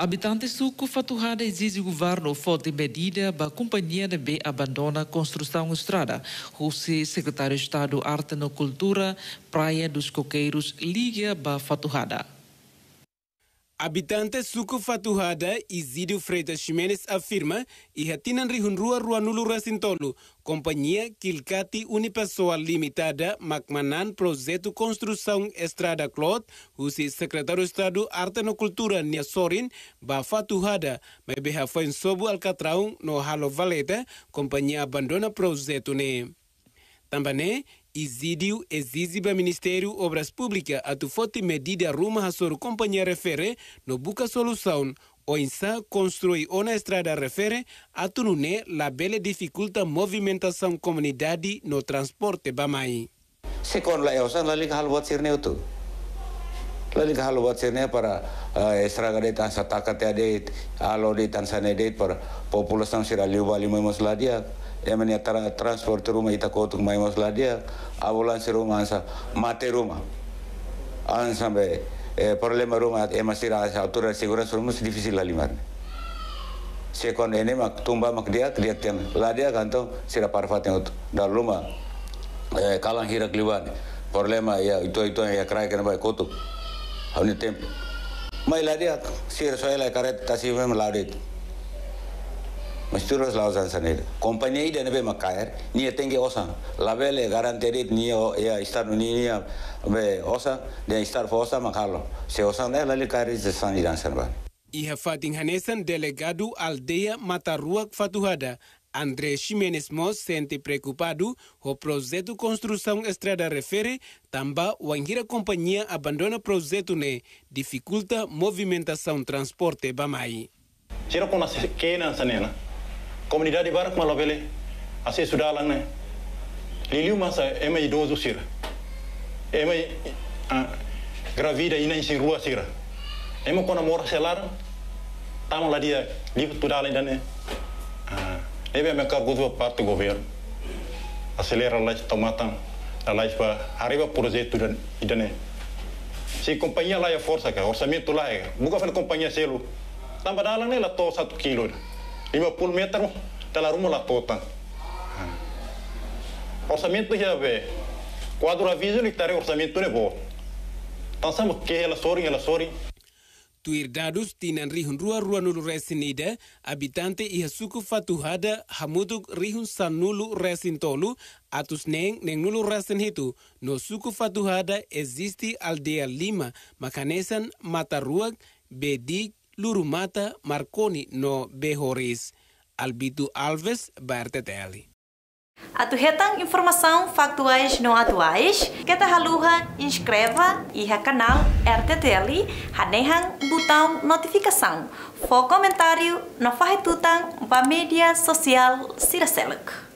Habitantes do Cufaturrada exigem o governo forte medida para a companhia de abandona a construção estrada. O secretário de Estado Arte e Cultura, Praia dos Coqueiros, liga para Faturrada. Habitante suku Fatuhada, Izidu Freitas Ximenes afirma ia hatinan rihun rua rua nulu rasintolu, companhia Kilcati Unipessoal Limitada, Macmanan Projeto Construção Estrada Clot, husi Sekretaris Estado Arte no Nia Sorin, ba Fatuhada, mebeha foi sobu Alcatrão no Halo Valeta, companhia abandona projeto ne. Também Isídio exibe Ministério Obras Públicas a forte medida rumo a sua companhia refere no busca solução ou sa construir uma estrada refere a Tunune la bela dificulta movimentação comunidade no transporte Bamai. Sekon la eusan la ling hal wat sirneu tu. Lalu hal buat sini para esra eh, gade tan takat ya deit, alo deit tan ne deit para populasi tan sira liu bali mai ladia, ya Emangnya tara transport rumah kita kotuk mai mos ladia, Abulan si rumah ansa mate rumah. Ansa be eh, problema rumah emas eh, sira ansa aturan mus rumah lima. lalimar. Sekon ini mak tumba mak dia dia tiang ladia kanto sira yang utuh dal rumah. Kalang hirak liwan. Problema ya itu itu yang ya kerai apa ya kotuk. அவனுக்கு மயிலாரியா சீர சோயலை correct தசீவே லாடிட்டு Măsturos la ozan să ne Compania ide ne be makaer, ni e tenge osan. La vele garanterit ni e e star ni ni be osan, de star fo osan makalo. Se osan de la le care de san idan serban. Iha fatin hanesan delegado aldea Mataruak Fatuhada André Ximenes Mos sente preocupado o projeto construção estrada refere, também o angira companhia abandona projeto né, dificulta movimentação transporte bamai. Tira com a pequena sanena. Né, né? Comunidade barra com a lobele, a ser estudar Liliu massa é mais idoso sira. É mais ah, gravida e nem né, se rua sira. É mais quando mora selar, tamo lá dia livre tudo além né bem, me ka gudu parte governo. Acelera lá tomata, a lá para arriba projeto idane. Se companhia lá é força, cara, orçamento lá é. nunca fel companhia selo. Tamba dala ne la to quilo. Lima né? por metro, ela tá rumo la tota. Orçamento já vê. Quadro aviso, ele tá orçamento é bom. Pensamos que ela sorri, ela sorri. tuirdadus tinan rihun rua rua nulu resinida abitante iha suku fatuhada hamutuk rihun san nulu resin tolu atus neng neng nulu resin hitu no suku fatuhada existi aldea lima makanesan mata ruak bedik luru mata marconi no behoris albitu alves barteteli Atuhetang informação factuais não atuais, kata haluha inscreva e ha canal RTTL hanehang botão notificação. fo comentário no farretutang ba mídia social Siraseluk.